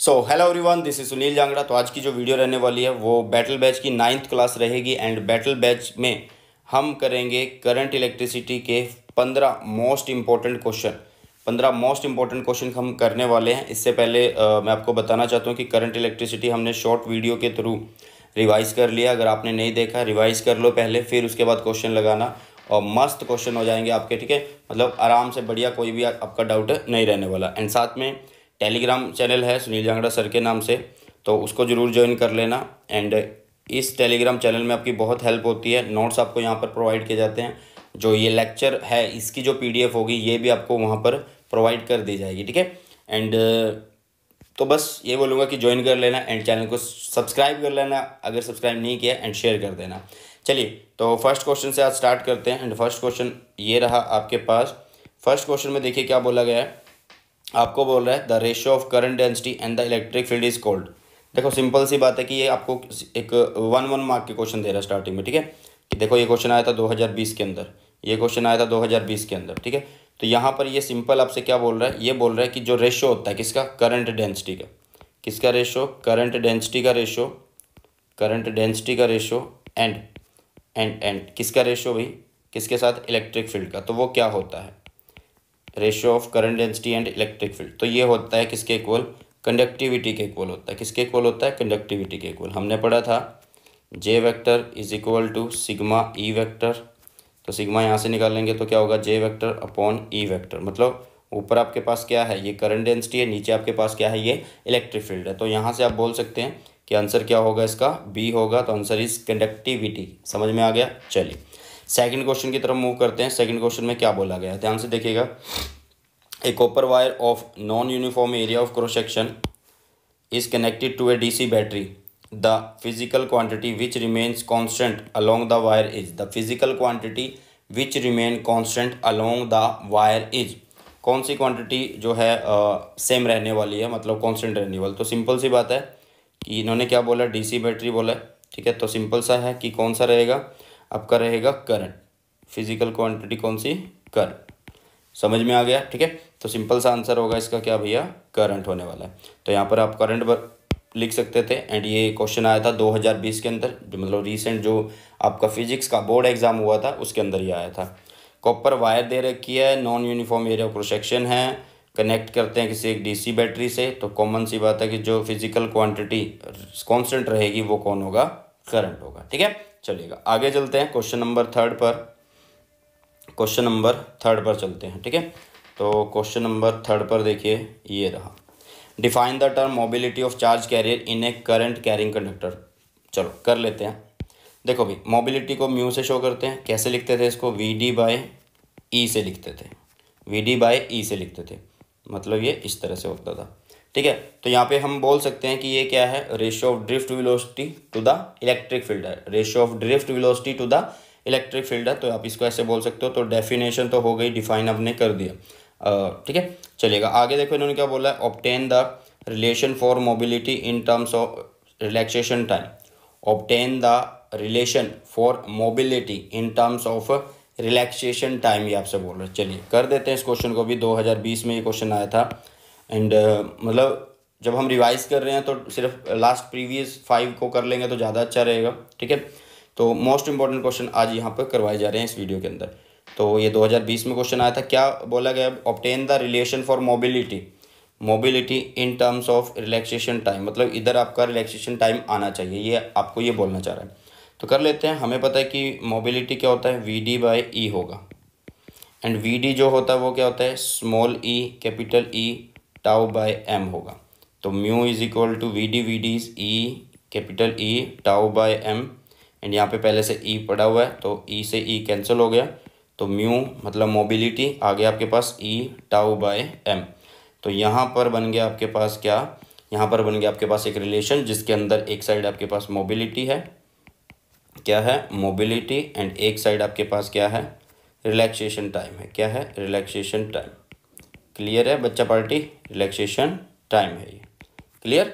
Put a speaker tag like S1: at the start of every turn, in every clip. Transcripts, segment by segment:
S1: So hello everyone this is Sunil Jangra तो आज की जो वीडियो रहने वाली है वो बैटल बैच की नाइन्थ क्लास रहेगी एंड बैटल बैच में हम करेंगे करंट इलेक्ट्रिसिटी के पंद्रह मोस्ट इम्पॉर्टेंट क्वेश्चन पंद्रह मोस्ट इम्पॉर्टेंट क्वेश्चन हम करने वाले हैं इससे पहले आ, मैं आपको बताना चाहता हूँ कि करंट इलेक्ट्रिसिटी हमने शॉर्ट वीडियो के थ्रू रिवाइज कर लिया अगर आपने नहीं देखा रिवाइज कर लो पहले फिर उसके बाद क्वेश्चन लगाना और मस्त क्वेश्चन हो जाएंगे आपके ठीक है मतलब आराम से बढ़िया कोई भी आपका डाउट नहीं रहने वाला एंड साथ में टेलीग्राम चैनल है सुनील जांगड़ा सर के नाम से तो उसको ज़रूर ज्वाइन कर लेना एंड इस टेलीग्राम चैनल में आपकी बहुत हेल्प होती है नोट्स आपको यहाँ पर प्रोवाइड किए जाते हैं जो ये लेक्चर है इसकी जो पीडीएफ होगी ये भी आपको वहाँ पर प्रोवाइड कर दी जाएगी ठीक है एंड तो बस ये बोलूँगा कि ज्वाइन कर लेना एंड चैनल को सब्सक्राइब कर लेना अगर सब्सक्राइब नहीं किया एंड शेयर कर देना चलिए तो फर्स्ट क्वेश्चन से आज स्टार्ट करते हैं एंड फर्स्ट क्वेश्चन ये रहा आपके पास फर्स्ट क्वेश्चन में देखिए क्या बोला गया है आपको बोल रहा है the ratio of current density and the electric field is called देखो सिंपल सी बात है कि ये आपको एक वन वन मार्क के क्वेश्चन दे रहा है स्टार्टिंग में ठीक है कि देखो ये क्वेश्चन आया था 2020 के अंदर ये क्वेश्चन आया था 2020 के अंदर ठीक है तो यहाँ पर ये सिंपल आपसे क्या बोल रहा है ये बोल रहा है कि जो रेशो होता है किसका करंट डेंसिटी का किसका रेशो करंट डेंसिटी का रेशो करंट डेंसिटी का रेशो एंड एंड एंड किसका रेशो भाई किसके साथ इलेक्ट्रिक फील्ड का तो वो क्या होता है ratio of current density and electric field तो ये होता है किसके इक्वल कंडक्टिविटी के इक्वल होता है किसके इक्वल होता है कंडक्टिविटी के इक्वल हमने पढ़ा था J vector is equal to sigma E vector तो सिग्मा यहाँ से निकालेंगे तो क्या होगा J vector upon E vector मतलब ऊपर आपके पास क्या है ये करंट डेंसिटी है नीचे आपके पास क्या है ये इलेक्ट्रिक फील्ड है तो यहाँ से आप बोल सकते हैं कि आंसर क्या होगा इसका बी होगा तो आंसर इज कंडक्टिविटी समझ में आ गया चलिए सेकंड क्वेश्चन की तरफ मूव करते हैं सेकंड क्वेश्चन में क्या बोला गया ध्यान से देखिएगा a copper wire of non uniform area of cross section is connected to a DC battery the physical quantity which remains constant along the wire is the physical quantity which remain constant along the wire is कौन सी quantity जो है same uh, रहने वाली है मतलब constant रहने वाली तो सिंपल सी बात है कि इन्होंने क्या बोला डीसी बैटरी बोला है ठीक है तो सिंपल सा है कि कौन सा रहेगा आपका रहेगा करंट फिजिकल क्वांटिटी कौन सी करंट समझ में आ गया ठीक है तो सिंपल सा आंसर होगा इसका क्या भैया करंट होने वाला है तो यहाँ पर आप करंट लिख सकते थे एंड ये क्वेश्चन आया था 2020 के अंदर जो मतलब रिसेंट जो आपका फिजिक्स का बोर्ड एग्जाम हुआ था उसके अंदर ये आया था कॉपर वायर दे रखी है non uniform area of cross section है कनेक्ट करते हैं किसी एक डीसी बैटरी से तो कॉमन सी बात है कि जो फिजिकल क्वांटिटी कॉन्सेंट रहेगी वो कौन होगा करंट होगा ठीक है चलेगा आगे चलते हैं क्वेश्चन नंबर थर्ड पर क्वेश्चन नंबर थर्ड पर चलते हैं ठीक है तो क्वेश्चन नंबर थर्ड पर देखिए ये रहा define the term mobility of charge carrier in a current carrying conductor चलो कर लेते हैं देखो भाई मोबिलिटी को म्यू से शो करते हैं कैसे लिखते थे इसको वी डी बाई ई से लिखते थे वी डी बाई ई से लिखते थे मतलब ये इस तरह से होता था ठीक है तो यहाँ पे हम बोल सकते हैं कि ये क्या है ratio of drift velocity to the electric field है ratio of drift velocity to the electric field है तो आप इसको ऐसे बोल सकते हो तो डेफिनेशन तो हो गई डिफाइन आपने कर दिया ठीक है चलेगा आगे देखो इन्होंने क्या बोला है obtain the relation for mobility in terms of relaxation time obtain the relation for mobility in terms of relaxation time ये आपसे बोल रहे चलिए कर देते हैं इस क्वेश्चन को भी 2020 में ये क्वेश्चन आया था एंड uh, मतलब जब हम रिवाइज कर रहे हैं तो सिर्फ लास्ट प्रीवियस फाइव को कर लेंगे तो ज़्यादा अच्छा रहेगा ठीक है तो मोस्ट इंपॉर्टेंट क्वेश्चन आज यहाँ पर करवाए जा रहे हैं इस वीडियो के अंदर तो ये 2020 में क्वेश्चन आया था क्या बोला गया obtain the relation for mobility mobility in terms of relaxation time मतलब इधर आपका रिलैक्सेशन टाइम आना चाहिए ये आपको ये बोलना चाह रहा है तो कर लेते हैं हमें पता है कि मोबिलिटी क्या होता है वी डी बाई ई होगा एंड वी डी जो होता है वो क्या होता है small E capital E tau by M होगा तो mu is equal to V D V D E capital E tau by M and यहाँ पे पहले से ई e पड़ा हुआ है तो ई e से ई e कैंसिल हो गया तो म्यू मतलब मोबिलिटी आ गया आपके पास ई टाउ बाय एम तो यहाँ पर बन गया आपके पास क्या यहाँ पर बन गया आपके पास एक रिलेशन जिसके अंदर एक साइड आपके पास मोबिलिटी है क्या है मोबिलिटी एंड एक साइड आपके पास क्या है रिलैक्सेशन टाइम है क्या है रिलैक्सेशन टाइम क्लियर है बच्चा पार्टी रिलैक्सेशन टाइम है ये क्लियर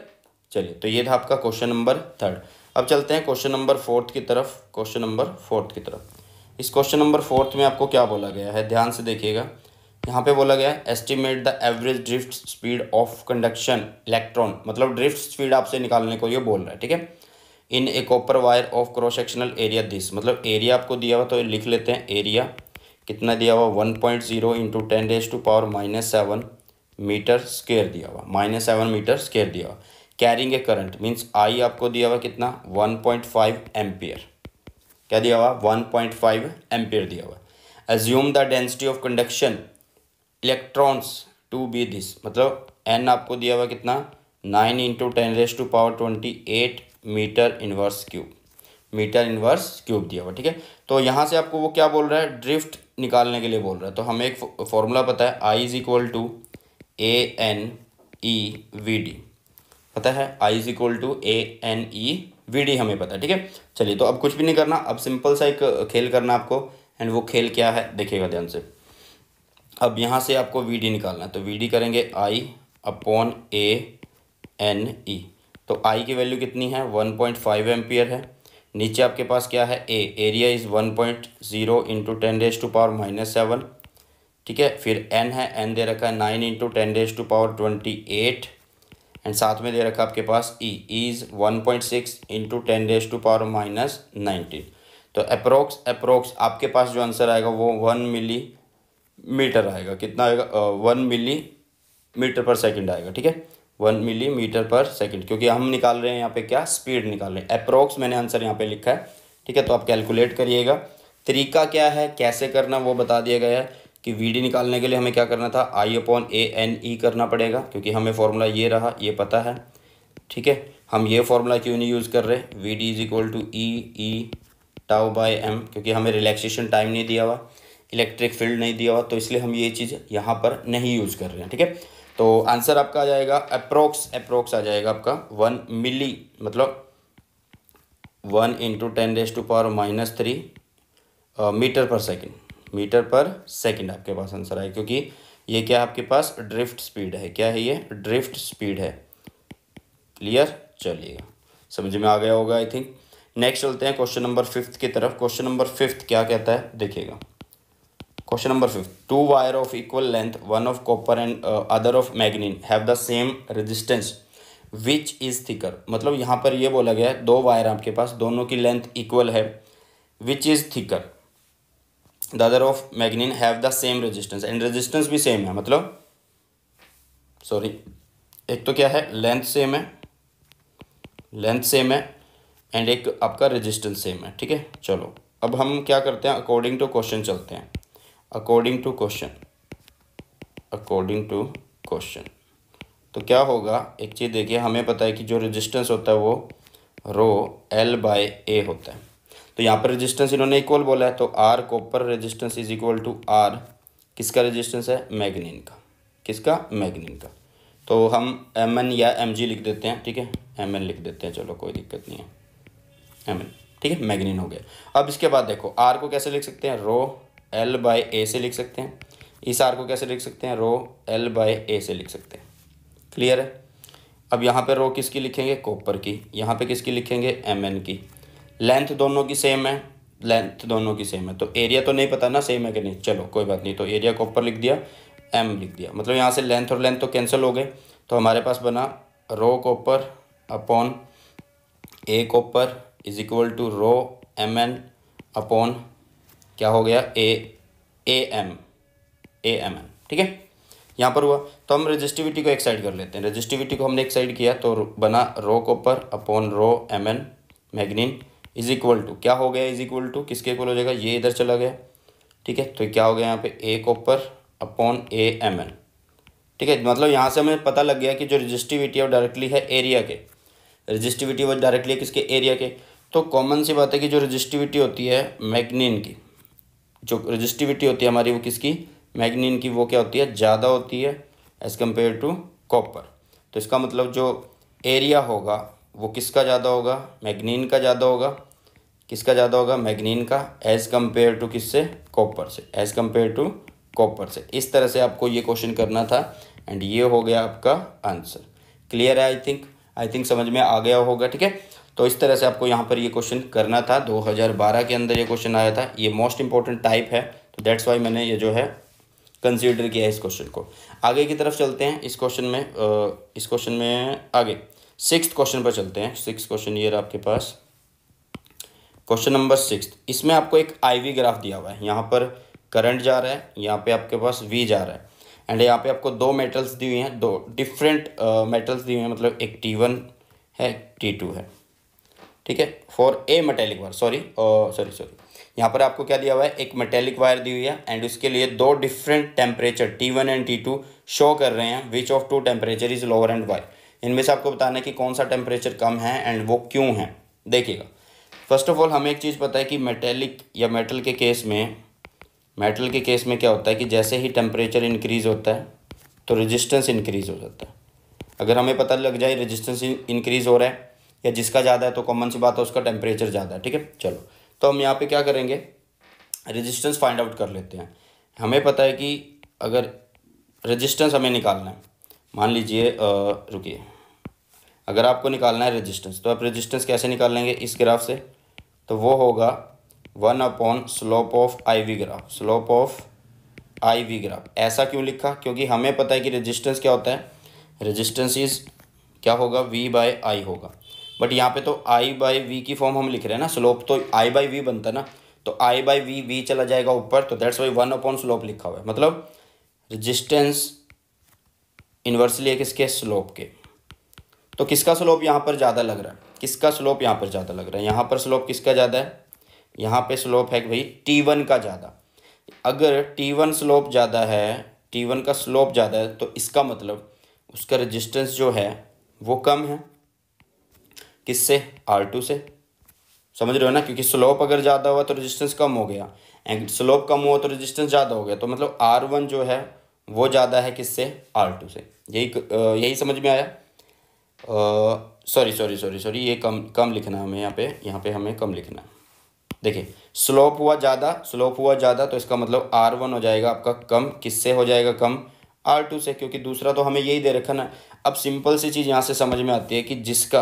S1: चलिए तो ये था आपका क्वेश्चन नंबर थर्ड अब चलते हैं क्वेश्चन नंबर फोर्थ की तरफ क्वेश्चन नंबर फोर्थ की तरफ इस क्वेश्चन नंबर फोर्थ में आपको क्या बोला गया है ध्यान से देखिएगा यहाँ पे बोला गया है estimate the average drift speed of conduction electron मतलब ड्रिफ्ट स्पीड आपसे निकालने को ये बोल रहा है ठीक है in a copper wire of cross sectional area this मतलब एरिया आपको दिया हुआ तो लिख लेते हैं एरिया कितना दिया हुआ one point zero into ten raise to power minus seven metre square दिया हुआ माइनस सेवन मीटर स्केयर दिया हुआ carrying a current means I आपको दिया हुआ कितना वन पॉइंट फाइव एम्पियर क्या दिया हुआ वन पॉइंट फाइव एम्पियर दिया हुआ assume the density of conduction electrons to be this मतलब एन आपको दिया हुआ कितना nine into ten raise to power twenty eight metre inverse cube metre inverse cube दिया हुआ ठीक है तो यहाँ से आपको वो क्या बोल रहा है ड्रिफ्ट निकालने के लिए बोल रहा है तो हमें एक फॉर्मूला पता है I is equal to A N E V D पता है I is equal to A N E V D हमें पता है ठीक है चलिए तो अब कुछ भी नहीं करना अब सिंपल सा एक खेल करना आपको एंड वो खेल क्या है देखिएगा ध्यान से अब यहाँ से आपको वी डी निकालना है तो वी डी करेंगे आई अपॉन ए एन ई तो आई की वैल्यू कितनी है वन पॉइंट फाइव एम्पियर है नीचे आपके पास क्या है A area is one point zero into ten raise to power minus seven ठीक है फिर एन है एन दे रखा है nine into ten raise to power twenty eight and साथ में दे रखा आपके पास E is one point six into ten raise to power minus nineteen तो अप्रोक्स अप्रोक्स आपके पास जो आंसर आएगा वो वन मिली मीटर आएगा कितना आएगा one millimetre per second आएगा ठीक है वन मिलीमीटर पर सेकेंड क्योंकि हम निकाल रहे हैं यहाँ पे क्या स्पीड निकाल रहे हैं अप्रोक्स मैंने आंसर यहाँ पे लिखा है ठीक है तो आप कैलकुलेट करिएगा तरीका क्या है कैसे करना वो बता दिया गया है कि वी डी निकालने के लिए हमें क्या करना था आई अपॉन ए एन ई करना पड़ेगा क्योंकि हमें फॉर्मूला ये रहा ये पता है ठीक है हम ये फॉर्मूला क्यों नहीं यूज़ कर रहे V D is equal to E E tau by M क्योंकि हमें रिलैक्सेशन टाइम नहीं दिया हुआ इलेक्ट्रिक फील्ड नहीं दिया हुआ तो इसलिए हम ये चीज़ यहाँ पर नहीं यूज़ कर रहे हैं ठीक है तो आंसर आपका आ जाएगा अप्रोक्स अप्रोक्स आ जाएगा आपका वन मिली मतलब one into ten raise to power minus three metre per second metre per second आपके पास आंसर आए क्योंकि ये क्या आपके पास ड्रिफ्ट स्पीड है क्या है ये ड्रिफ्ट स्पीड है क्लियर चलिएगा समझ में आ गया होगा आई थिंक नेक्स्ट चलते हैं क्वेश्चन नंबर फिफ्थ की तरफ क्वेश्चन नंबर फिफ्थ क्या कहता है देखिएगा question number fifth two wire of equal length one of copper and other of of manganin the same same which is is मतलब यहाँ पर यह बोला गया है दो वायर आपके पास दोनों की लेंथ इक्वल है which is thicker the other of manganin have the same resistance and resistance भी सेम है मतलब सॉरी एक तो क्या है लेंथ सेम है लेंथ सेम है एंड एक आपका रेजिस्टेंस सेम है ठीक है चलो अब हम क्या करते हैं अकॉर्डिंग टू क्वेश्चन चलते हैं according to question according to question तो क्या होगा एक चीज़ देखिए हमें पता है कि जो रेजिस्टेंस होता है वो रो एल बाय ए होता है तो यहाँ पर रेजिस्टेंस इन्होंने इक्वल बोला है तो R copper resistance is equal to R किसका रेजिस्टेंस है मैग्नीन का किसका मैग्नीन का तो हम एम एन या एम जी लिख देते हैं ठीक है एम एन लिख देते हैं चलो कोई दिक्कत नहीं है एम एन ठीक है मैग्नीन हो गया अब इसके बाद देखो आर को कैसे लिख सकते हैं रो एल बाय ए से लिख सकते हैं इस आर को कैसे लिख सकते हैं रो एल बाय ए से लिख सकते हैं क्लियर है अब यहाँ पर रो किसकी लिखेंगे कॉपर की यहाँ पर किसकी लिखेंगे एम एन की लेंथ दोनों की सेम है लेंथ दोनों की सेम है तो एरिया तो नहीं पता ना सेम है कि नहीं चलो कोई बात नहीं तो एरिया कॉपर लिख दिया एम लिख दिया मतलब यहाँ से लेंथ और लेंथ तो कैंसिल हो गए तो हमारे पास बना rho copper upon A copper is equal to rho M N upon क्या हो गया A A M A M N ठीक है यहाँ पर हुआ तो हम रजिस्टिविटी को एक साइड कर लेते हैं रजिस्टिविटी को हमने एक साइड किया तो बना rho copper upon rho M N manganin is equal to क्या हो गया इज इक्वल टू किसके इक्वल हो जाएगा ये इधर चला गया ठीक है तो क्या हो गया यहाँ पे A copper upon A M N ठीक है मतलब यहाँ से हमें पता लग गया कि जो रजिस्टिविटी है वो डायरेक्टली है एरिया के रजिस्टिविटी वो डायरेक्टली है किसके एरिया के तो कॉमन सी बात है कि जो रजिस्टिविटी होती है मैगनिन की जो रजिस्टिविटी होती है हमारी वो किसकी मैग्नीन की वो क्या होती है ज़्यादा होती है एज़ कम्पेयर टू कॉपर तो इसका मतलब जो एरिया होगा वो किसका ज़्यादा होगा मैग्नीन का ज़्यादा होगा किसका ज़्यादा होगा मैग्नीन का एज़ कम्पेयर टू किससे कॉपर से एज़ कम्पेयर टू कॉपर से इस तरह से आपको ये क्वेश्चन करना था एंड ये हो गया आपका आंसर क्लियर है आई थिंक आई थिंक समझ में आ गया होगा ठीक है तो इस तरह से आपको यहाँ पर ये क्वेश्चन करना था 2012 के अंदर ये क्वेश्चन आया था ये मोस्ट इंपॉर्टेंट टाइप है तो दैट्स वाई मैंने ये जो है कंसीडर किया इस क्वेश्चन को आगे की तरफ चलते हैं इस क्वेश्चन में इस क्वेश्चन में आगे सिक्स क्वेश्चन पर चलते हैं सिक्स क्वेश्चन ये आपके पास क्वेश्चन नंबर सिक्स इसमें आपको एक आई ग्राफ दिया हुआ है यहाँ पर करंट जा रहा है यहाँ पे आपके पास वी जा रहा है एंड यहाँ पे आपको दो मेटल्स दी हुई हैं दो डिफरेंट मेटल्स uh, दी हुई हैं मतलब एक टी वन है टी टू है ठीक है for a metallic wire sorry sorry sorry यहाँ पर आपको क्या दिया हुआ है एक मेटेलिक वायर दी हुई है एंड उसके लिए दो different temperature T one and T two show कर रहे हैं which of two temperature is lower and why इनमें से आपको बताना है कि कौन सा टेम्परेचर कम है एंड वो क्यों है देखिएगा फर्स्ट ऑफ ऑल हमें एक चीज़ पता है कि मेटेलिक या मेटल के केस में मेटल के केस में क्या होता है कि जैसे ही टेम्परेचर इंक्रीज़ होता है तो रजिस्टेंस इंक्रीज़ हो जाता है अगर हमें पता लग जाए रजिस्टेंस इंक्रीज़ हो रहा है या जिसका ज़्यादा है तो कॉमन सी बात है उसका टेम्परेचर ज़्यादा है ठीक है चलो तो हम यहाँ पे क्या करेंगे रेजिस्टेंस फाइंड आउट कर लेते हैं हमें पता है कि अगर रेजिस्टेंस हमें निकालना है मान लीजिए रुकिए अगर आपको निकालना है रेजिस्टेंस तो आप रेजिस्टेंस कैसे निकाल लेंगे इस ग्राफ से तो वो होगा one upon slope of I V graph slope of I V graph ऐसा क्यों लिखा क्योंकि हमें पता है कि रेजिस्टेंस क्या होता है रेजिस्टेंस इज क्या होगा वी बाय आई होगा बट यहाँ पे तो आई बाई वी की फॉर्म हम लिख रहे हैं ना स्लोप तो आई बाई वी बनता है ना तो आई बाई वी वी चला जाएगा ऊपर तो that's why one upon slope लिखा हुआ है मतलब रजिस्टेंस इन्वर्सली है किसके स्लोप के तो किसका स्लोप यहाँ पर ज़्यादा लग रहा है किसका स्लोप यहाँ पर ज़्यादा लग रहा है यहाँ पर स्लोप किसका ज़्यादा है यहाँ पे स्लोप है भाई टी वन का ज़्यादा अगर टी वन स्लोप ज़्यादा है टी वन का स्लोप ज़्यादा है तो इसका मतलब उसका रजिस्टेंस जो है वो कम है किससे आर टू से समझ रहे हो ना क्योंकि स्लोप अगर ज़्यादा हुआ तो रेजिस्टेंस कम हो गया एंड स्लोप कम हुआ तो रेजिस्टेंस ज़्यादा हो गया तो मतलब आर वन जो है वो ज़्यादा है किससे आर टू से यही यही समझ में आया सॉरी सॉरी सॉरी सॉरी ये कम कम लिखना हमें यहाँ पे यहाँ पे हमें कम लिखना देखिए स्लोप हुआ ज़्यादा स्लोप हुआ ज़्यादा तो इसका मतलब आर वन हो जाएगा आपका कम किससे हो जाएगा कम आर टू से क्योंकि दूसरा तो हमें यही दे रखा ना अब सिंपल सी चीज़ यहाँ से समझ में आती है कि जिसका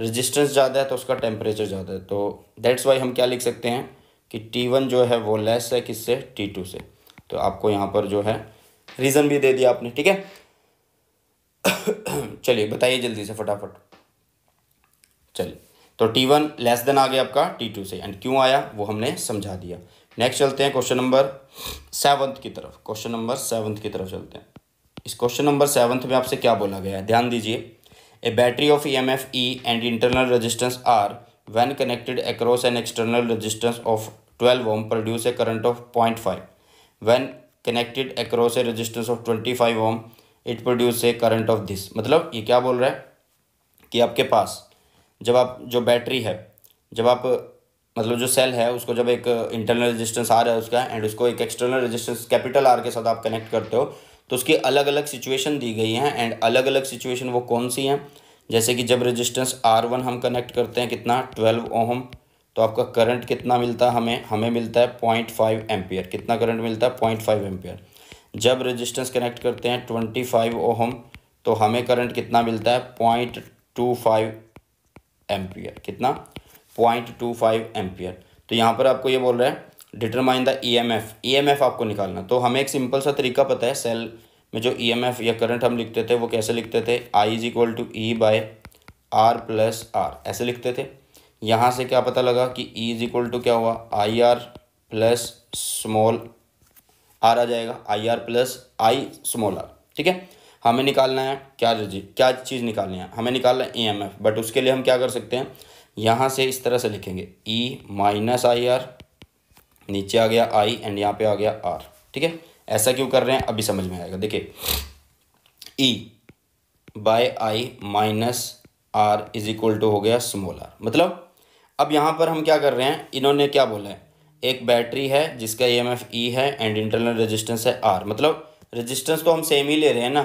S1: रजिस्टेंस ज़्यादा है तो उसका टेम्परेचर ज़्यादा है तो दैट्स वाई हम क्या लिख सकते हैं कि टी वन जो है वो लेस है किससे टी टू से तो आपको यहाँ पर जो है रीज़न भी दे दिया आपने ठीक है चलिए बताइए जल्दी से फटाफट चलिए तो टी वन लेस देन आ गया आपका टी टू से एंड क्यों आया वो हमने समझा दिया नेक्स्ट चलते हैं क्वेश्चन नंबर सेवन्थ की तरफ क्वेश्चन नंबर सेवन्थ की तरफ चलते हैं इस क्वेश्चन नंबर सेवन्थ में आपसे क्या बोला गया है ध्यान दीजिए A battery of EMF E and internal resistance R when connected across an external resistance of 12 ohm produce a current of 0.5. When connected across a resistance of 25 ohm it produces a current of this मतलब ये क्या बोल रहा है कि आपके पास जब आप जो बैटरी है जब आप मतलब जो सेल है उसको जब एक इंटरनल रेजिस्टेंस आ रहा है उसका एंड उसको एक एक्सटर्नल रेजिस्टेंस कैपिटल आर के साथ आप कनेक्ट करते हो तो उसकी अलग अलग सिचुएशन दी गई हैं एंड अलग अलग सिचुएशन वो कौन सी हैं जैसे कि जब रेजिस्टेंस आर वन हम कनेक्ट करते हैं कितना ट्वेल्व ओहम तो आपका करंट कितना मिलता है हमें हमें मिलता है पॉइंट फाइव एम्पियर कितना करंट मिलता है पॉइंट फाइव एम्पियर जब रेजिस्टेंस कनेक्ट करते हैं ट्वेंटी फाइव ओहम तो हमें करंट कितना मिलता है पॉइंट टू फाइव एम्पियर कितना पॉइंट टू फाइव एम्पियर तो यहाँ पर आपको ये बोल रहा है डिटरमाइन द ईएमएफ ईएमएफ आपको निकालना तो हमें एक सिंपल सा तरीका पता है सेल में जो ईएमएफ e या करंट हम लिखते थे वो कैसे लिखते थे I is equal to E by R plus R ऐसे लिखते थे यहाँ से क्या पता लगा कि ई इज इक्वल टू क्या हुआ I R plus small R आ जाएगा I R plus I small R ठीक है हमें निकालना है क्या क्या चीज़ निकालनी है हमें निकालना है ई एम एफ बट उसके लिए हम क्या कर सकते हैं यहाँ से इस तरह से लिखेंगे ई माइनस आई आर नीचे आ गया आई एंड यहाँ पे आ गया आर ठीक है ऐसा क्यों कर रहे हैं अभी समझ में आएगा देखिए E by I minus R is equal to हो गया स्मॉल आर मतलब अब यहाँ पर हम क्या कर रहे हैं इन्होंने क्या बोला है एक बैटरी है जिसका ई एम एफ ई है एंड इंटरनल रजिस्टेंस है आर मतलब रजिस्टेंस तो हम सेम ही ले रहे हैं ना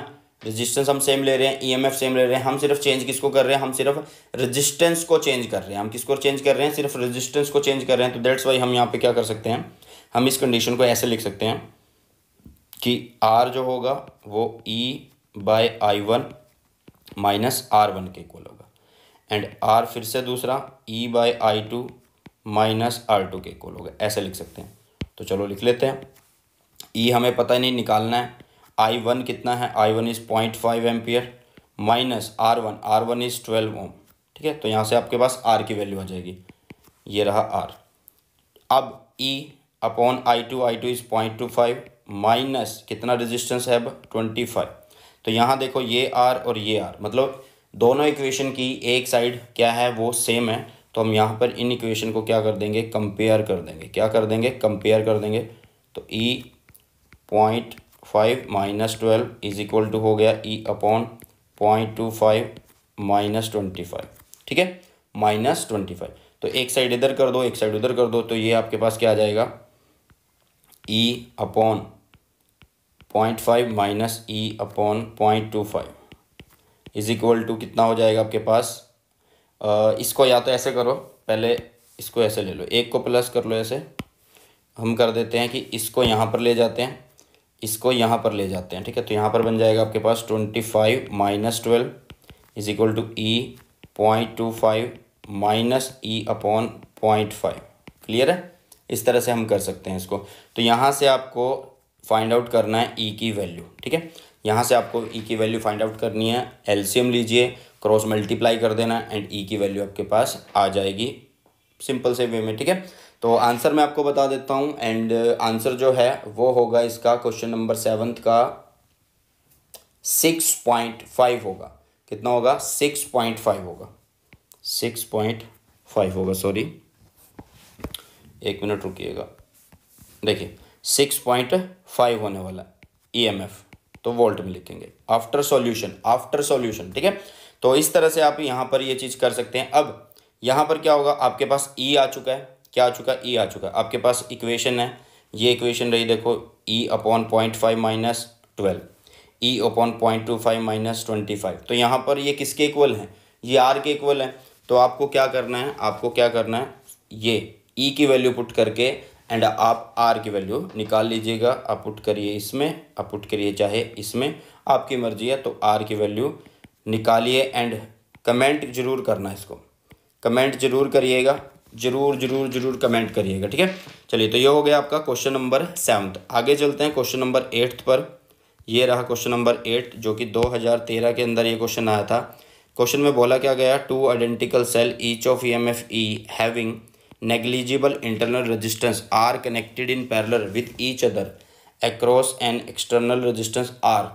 S1: रेजिस्टेंस हम सेम ले रहे हैं ईएमएफ e सेम ले रहे हैं हम सिर्फ चेंज किसको कर रहे हैं हम सिर्फ रेजिस्टेंस को चेंज कर रहे हैं हम किसको चेंज कर रहे हैं सिर्फ रेजिस्टेंस को चेंज कर रहे हैं तो दैट्स वाई हम यहाँ पे क्या कर सकते हैं हम इस कंडीशन को ऐसे लिख सकते हैं कि आर जो होगा वो E by I one minus R one के इक्वल होगा एंड आर फिर से दूसरा E by I two minus R two के इक्वल होगा ऐसे लिख सकते हैं तो चलो लिख लेते हैं ई e हमें पता नहीं निकालना है आई वन कितना है I one is point five ampere minus R one R one is twelve ohm ठीक है तो यहाँ से आपके पास आर की वैल्यू आ जाएगी ये रहा आर अब E upon I two I two is point two five minus कितना रेजिस्टेंस है अब ट्वेंटी फाइव तो यहाँ देखो ये आर और ये आर मतलब दोनों इक्वेशन की एक साइड क्या है वो सेम है तो हम यहाँ पर इन इक्वेशन को क्या कर देंगे कंपेयर कर देंगे क्या कर देंगे कंपेयर कर देंगे तो E e point five minus twelve is equal to हो गया E upon point two five minus twenty five ठीक है माइनस ट्वेंटी फाइव तो एक साइड इधर कर दो एक साइड उधर कर दो तो ये आपके पास क्या आ जाएगा E upon point five minus E upon point two five is equal to कितना हो जाएगा आपके पास आ, इसको या तो ऐसे करो पहले इसको ऐसे ले लो एक को प्लस कर लो ऐसे हम कर देते हैं कि इसको यहाँ पर ले जाते हैं इसको यहाँ पर ले जाते हैं ठीक है तो यहाँ पर बन जाएगा आपके पास twenty five minus twelve is equal to E point two five minus E upon point five clear है इस तरह से हम कर सकते हैं इसको तो यहाँ से आपको फाइंड आउट करना है ई e की वैल्यू ठीक है यहाँ से आपको ई e की वैल्यू फाइंड आउट करनी है एलसीएम लीजिए क्रॉस मल्टीप्लाई कर देना एंड ई e की वैल्यू आपके पास आ जाएगी सिंपल से वे में ठीक है तो आंसर मैं आपको बता देता हूँ एंड uh, आंसर जो है वो होगा इसका क्वेश्चन नंबर सेवन्थ का सिक्स पॉइंट फाइव होगा कितना होगा सिक्स पॉइंट फाइव होगा सिक्स पॉइंट फाइव होगा सॉरी एक मिनट रुकिएगा देखिए सिक्स पॉइंट फाइव होने वाला ई एम एफ तो वोल्ट में लिखेंगे आफ्टर सॉल्यूशन आफ्टर सॉल्यूशन ठीक है तो इस तरह से आप यहाँ पर ये यह चीज़ कर सकते हैं अब यहाँ पर क्या होगा आपके पास ई e आ चुका है क्या आ चुका ई e आ चुका आपके पास इक्वेशन है ये इक्वेशन रही देखो E upon point five minus twelve E upon point two five minus twenty five तो यहाँ पर ये किसके इक्वल है ये आर के इक्वल है तो आपको क्या करना है आपको क्या करना है ये ई e की वैल्यू पुट करके एंड आप आर की वैल्यू निकाल लीजिएगा आप पुट करिए इसमें आप पुट करिए चाहे इसमें आपकी मर्जी है तो आर की वैल्यू निकालिए एंड कमेंट जरूर करना इसको कमेंट जरूर करिएगा जरूर जरूर जरूर कमेंट करिएगा ठीक है चलिए तो ये हो गया आपका क्वेश्चन नंबर सेवन्थ आगे चलते हैं क्वेश्चन नंबर एट्थ पर ये रहा क्वेश्चन नंबर एट जो कि 2013 के अंदर ये क्वेश्चन आया था क्वेश्चन में बोला क्या गया two identical cell each of E M F E having negligible internal resistance are connected in parallel with each other across and external resistance R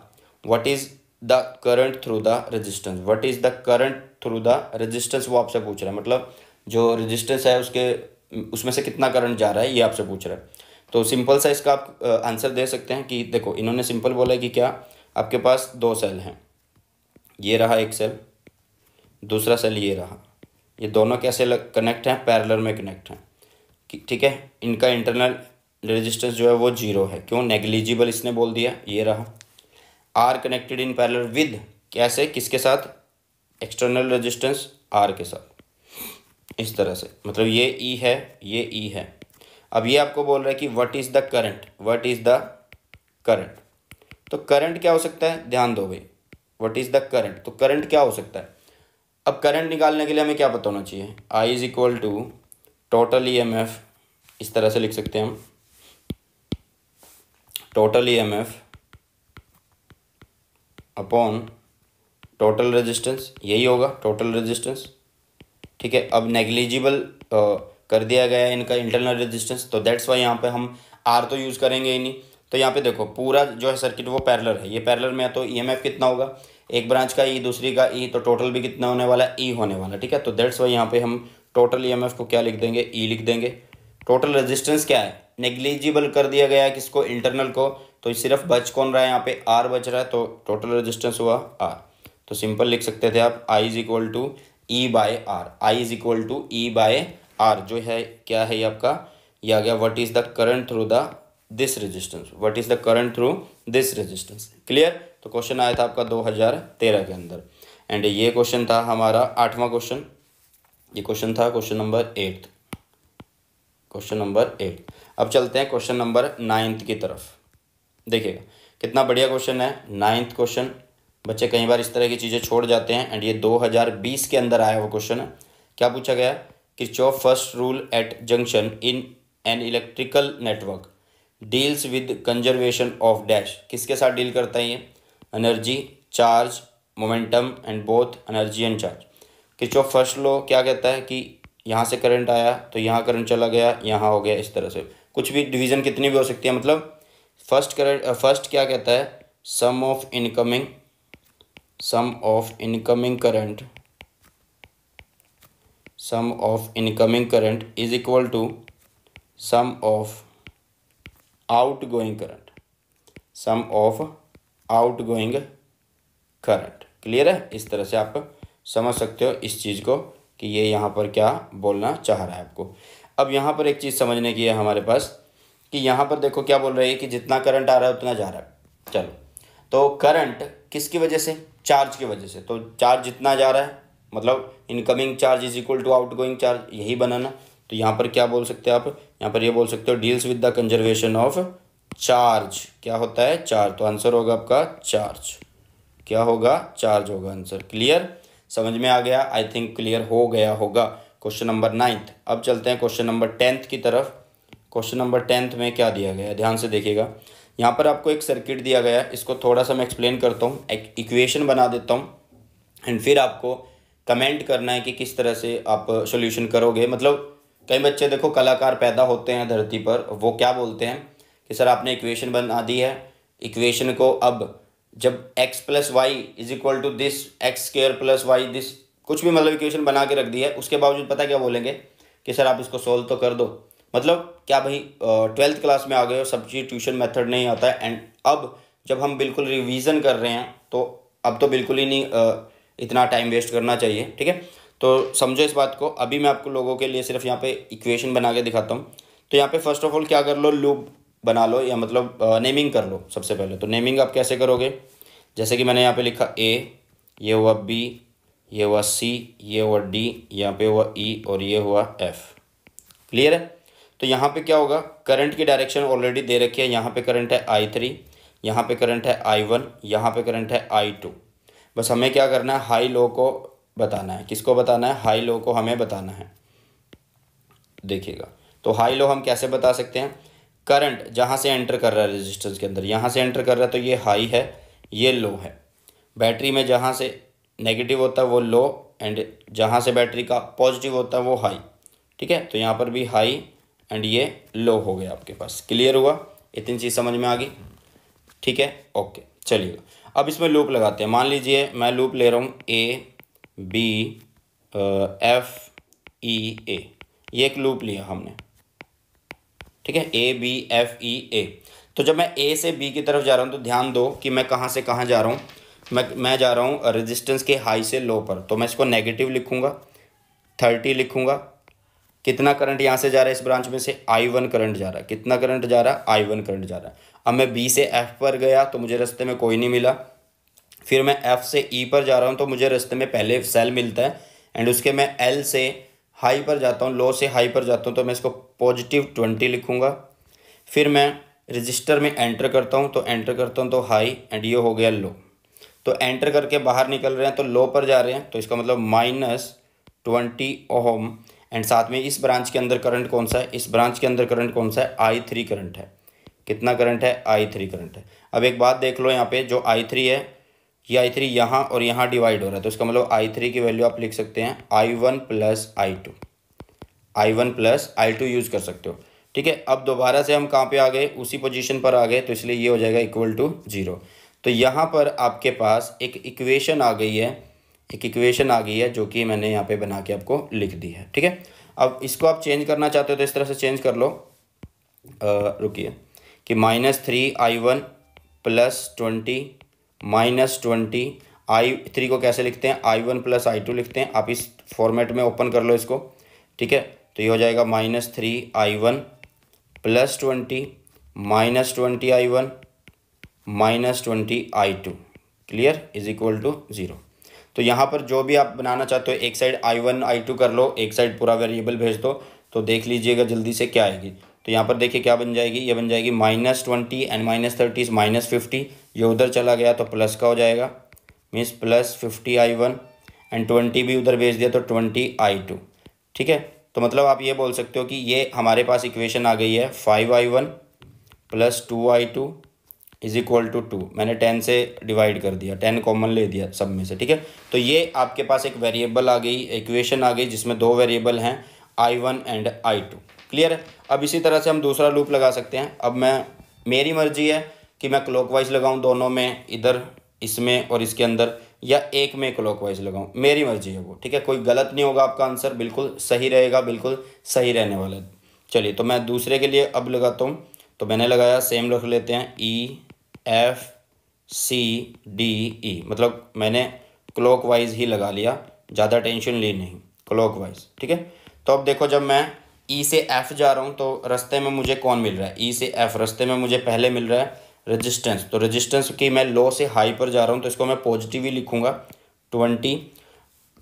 S1: what is the current through the resistance what is the current through the resistance वो आपसे पूछ रहा है मतलब जो resistance है उसके उसमें से कितना करंट जा रहा है ये आपसे पूछ रहा है तो सिंपल सा इसका आप आंसर दे सकते हैं कि देखो इन्होंने सिंपल बोला है कि क्या आपके पास दो सेल हैं ये रहा एक सेल दूसरा सेल ये रहा ये दोनों कैसे लग, कनेक्ट हैं पैरलर में कनेक्ट हैं ठीक है इनका इंटरनल रेजिस्टेंस जो है वो जीरो है क्यों नेग्लिजिबल इसने बोल दिया ये रहा are connected in parallel with कैसे किसके साथ एक्सटर्नल रेजिस्टेंस आर के साथ इस तरह से मतलब ये ई है ये ई है अब ये आपको बोल रहा है कि what is the current what is the current तो करंट क्या हो सकता है ध्यान दो भाई वट इज़ द करंट तो करंट क्या हो सकता है अब करंट निकालने के लिए हमें क्या पता होना चाहिए I is equal to total E M F इस तरह से लिख सकते हैं हम total E M F upon total resistance यही होगा टोटल रेजिस्टेंस ठीक है अब नेग्लिजिबल कर दिया गया है इनका इंटरनल रेजिस्टेंस तो दैट्स वाई यहाँ पे हम आर तो यूज़ करेंगे ही नहीं तो यहाँ पे देखो पूरा जो है सर्किट वो पैरलर है ये पैरलर में है तो ई e कितना होगा एक ब्रांच का ई e, दूसरी का ई e, तो टोटल भी कितना होने वाला ई होने वाला ठीक है तो दैट्स वाई यहाँ पे हम टोटल ई को क्या लिख देंगे ई लिख देंगे टोटल रेजिस्टेंस क्या है नेग्लिजिबल कर दिया गया है किसको इंटरनल को तो सिर्फ बच कौन रहा है यहाँ पे आर बच रहा है तो टोटल रेजिस्टेंस हुआ आर तो सिंपल लिख सकते थे आप I is equal to E by R I is equal to E by R जो है क्या है ये आपका ये आ गया what is the current through the this resistance what is the current through this resistance clear तो क्वेश्चन आया था आपका 2013 के अंदर एंड ये क्वेश्चन था हमारा आठवां क्वेश्चन ये क्वेश्चन था question number eight question number eight अब चलते हैं क्वेश्चन नंबर नाइन्थ की तरफ देखिएगा कितना बढ़िया क्वेश्चन है नाइन्थ क्वेश्चन बच्चे कई बार इस तरह की चीज़ें छोड़ जाते हैं एंड ये 2020 के अंदर आया हुआ क्वेश्चन है क्या पूछा गया चो first rule at junction in an electrical network deals with conservation of dash किसके साथ डील करता है ये energy charge momentum and both energy and charge Kirchhoff first law क्या कहता है कि यहाँ से करंट आया तो यहाँ करंट चला गया यहाँ हो गया इस तरह से कुछ भी डिवीज़न कितनी भी हो सकती है मतलब फर्स्ट करंट फर्स्ट क्या कहता है sum of incoming sum of incoming current sum of incoming current is equal to sum of outgoing current sum of going current clear है इस तरह से आप समझ सकते हो इस चीज़ को कि ये यहाँ पर क्या बोलना चाह रहा है आपको अब यहाँ पर एक चीज़ समझने की है हमारे पास कि यहाँ पर देखो क्या बोल रही है कि जितना करंट आ रहा है उतना जा रहा है चलो तो करंट किसकी वजह से चार्ज की वजह से तो चार्ज जितना जा रहा है मतलब incoming charge is equal to outgoing charge यही बनाना तो यहाँ पर क्या बोल सकते हैं आप यहाँ पर ये बोल सकते हो deals with the conservation of charge क्या होता है चार्ज तो आंसर होगा आपका चार्ज क्या होगा चार्ज होगा आंसर क्लियर समझ में आ गया आई थिंक क्लियर हो गया होगा क्वेश्चन नंबर नाइन्थ अब चलते हैं क्वेश्चन नंबर टेंथ की तरफ क्वेश्चन नंबर टेंथ में क्या दिया गया ध्यान से देखिएगा यहाँ पर आपको एक सर्किट दिया गया है इसको थोड़ा सा मैं एक्सप्लेन करता हूँ एक इक्वेशन बना देता हूँ एंड फिर आपको कमेंट करना है कि किस तरह से आप सोल्यूशन करोगे मतलब कई बच्चे देखो कलाकार पैदा होते हैं धरती पर वो क्या बोलते हैं कि सर आपने इक्वेशन बना दी है इक्वेशन को अब जब X plus Y is equal to this X square plus Y this कुछ भी मतलब इक्वेशन बना के रख दी है उसके बावजूद पता क्या बोलेंगे कि सर आप इसको सोल्व तो कर दो मतलब क्या भाई ट्वेल्थ क्लास में आ गए हो ट्यूशन मेथड नहीं आता है एंड अब जब हम बिल्कुल रिवीजन कर रहे हैं तो अब तो बिल्कुल ही नहीं आ, इतना टाइम वेस्ट करना चाहिए ठीक है तो समझो इस बात को अभी मैं आपको लोगों के लिए सिर्फ यहाँ पे इक्वेशन बना के दिखाता हूँ तो यहाँ पे फर्स्ट ऑफ ऑल क्या कर लो लूप बना लो या मतलब नेमिंग कर लो सबसे पहले तो नेमिंग आप कैसे करोगे जैसे कि मैंने यहाँ पे लिखा ए ये हुआ बी ये हुआ सी ये हुआ डी यहाँ पे हुआ ई e, और ये हुआ एफ क्लियर है तो यहाँ पे क्या होगा करंट की डायरेक्शन ऑलरेडी दे रखी है यहाँ पे करंट है आई थ्री यहाँ पे करंट है आई वन यहाँ पे करंट है आई टू बस हमें क्या करना है हाई लो को बताना है किसको बताना है हाई लो को हमें बताना है देखिएगा तो हाई लो हम कैसे बता सकते हैं करंट जहाँ से एंटर कर रहा है रेजिस्टेंस के अंदर यहाँ से एंटर कर रहा है तो ये हाई है ये लो है बैटरी में जहाँ से नेगेटिव होता है वो लो एंड जहाँ से बैटरी का पॉजिटिव होता है वो हाई ठीक है तो यहाँ पर भी हाई एंड ये लो हो गया आपके पास क्लियर हुआ इतनी चीज़ समझ में आ गई ठीक है ओके चलिएगा अब इसमें लूप लगाते हैं मान लीजिए मैं लूप ले रहा हूँ ए बी एफ ई ए ये एक लूप लिया हमने ठीक है ए बी एफ ई ए तो जब मैं ए से बी की तरफ जा रहा हूँ तो ध्यान दो कि मैं कहाँ से कहाँ जा रहा हूँ मैं मैं जा रहा हूँ रेजिस्टेंस के हाई से लो पर तो मैं इसको नेगेटिव लिखूँगा थर्टी लिखूँगा कितना करंट यहाँ से जा रहा है इस ब्रांच में से आई वन करंट जा रहा है कितना करंट जा रहा है आई वन करंट जा रहा है अब मैं बी से एफ पर गया तो मुझे रास्ते में कोई नहीं मिला फिर मैं एफ से ई e पर जा रहा हूँ तो मुझे रास्ते में पहले सेल मिलता है एंड उसके मैं एल से हाई पर जाता हूँ लो से हाई पर जाता हूँ तो मैं इसको पॉजिटिव ट्वेंटी लिखूँगा फिर मैं रजिस्टर में एंटर करता हूँ तो एंटर करता हूँ तो हाई एंड ये हो गया लो तो एंटर करके बाहर निकल रहे हैं तो लो पर जा रहे हैं तो इसका मतलब माइनस ट्वेंटी ओहम एंड साथ में इस ब्रांच के अंदर करंट कौन सा है इस ब्रांच के अंदर करंट कौन सा है आई थ्री करंट है कितना करंट है आई थ्री करंट है अब एक बात देख लो यहाँ पे जो आई थ्री है ये आई थ्री यहाँ और यहाँ डिवाइड हो रहा है तो इसका मतलब आई थ्री की वैल्यू आप लिख सकते हैं I one plus I two I one plus I two use कर सकते हो ठीक है अब दोबारा से हम कहाँ पर आ गए उसी पोजिशन पर आ गए तो इसलिए ये हो जाएगा इक्वल टू जीरो तो यहाँ पर आपके पास एक इक्वेशन आ गई है एक इक्वेशन आ गई है जो कि मैंने यहाँ पे बना के आपको लिख दी है ठीक है अब इसको आप चेंज करना चाहते हो तो इस तरह से चेंज कर लो रुकिए कि minus three I one plus twenty minus twenty I three को कैसे लिखते हैं I one plus I two लिखते हैं आप इस फॉर्मेट में ओपन कर लो इसको ठीक है तो ये हो जाएगा minus three I one plus twenty minus twenty I one minus twenty I two clear is equal to zero तो यहाँ पर जो भी आप बनाना चाहते हो एक side I one I two कर लो एक साइड पूरा वेरिएबल भेज दो तो देख लीजिएगा जल्दी से क्या आएगी तो यहाँ पर देखिए क्या बन जाएगी ये बन जाएगी minus twenty and minus thirty is minus fifty ये उधर चला गया तो प्लस का हो जाएगा means plus fifty I one and twenty भी उधर भेज दिया तो ट्वेंटी आई टू ठीक है तो मतलब आप ये बोल सकते हो कि ये हमारे पास इक्वेशन आ गई है five I one plus two I two is equal to two मैंने टेन से डिवाइड कर दिया टेन कॉमन ले दिया सब में से ठीक है तो ये आपके पास एक वेरिएबल आ गई इक्वेशन आ गई जिसमें दो वेरिएबल हैं I one and I two clear है अब इसी तरह से हम दूसरा लूप लगा सकते हैं अब मैं मेरी मर्जी है कि मैं क्लॉकवाइज लगाऊं दोनों में इधर इसमें और इसके अंदर या एक में क्लॉकवाइज लगाऊं मेरी मर्जी है वो ठीक है कोई गलत नहीं होगा आपका आंसर बिल्कुल सही रहेगा बिल्कुल सही रहने वाला है चलिए तो मैं दूसरे के लिए अब लगाता हूँ तो मैंने लगाया सेम रख लेते हैं E e F C D E मतलब मैंने क्लॉक वाइज ही लगा लिया ज़्यादा टेंशन ली नहीं क्लॉक वाइज ठीक है तो अब देखो जब मैं ई e से एफ़ जा रहा हूँ तो रस्ते में मुझे कौन मिल रहा है ई e से एफ़ रस्ते में मुझे पहले मिल रहा है रेजिस्टेंस तो रेजिस्टेंस की मैं लो से हाई पर जा रहा हूँ तो इसको मैं पॉजिटिव ही लिखूँगा ट्वेंटी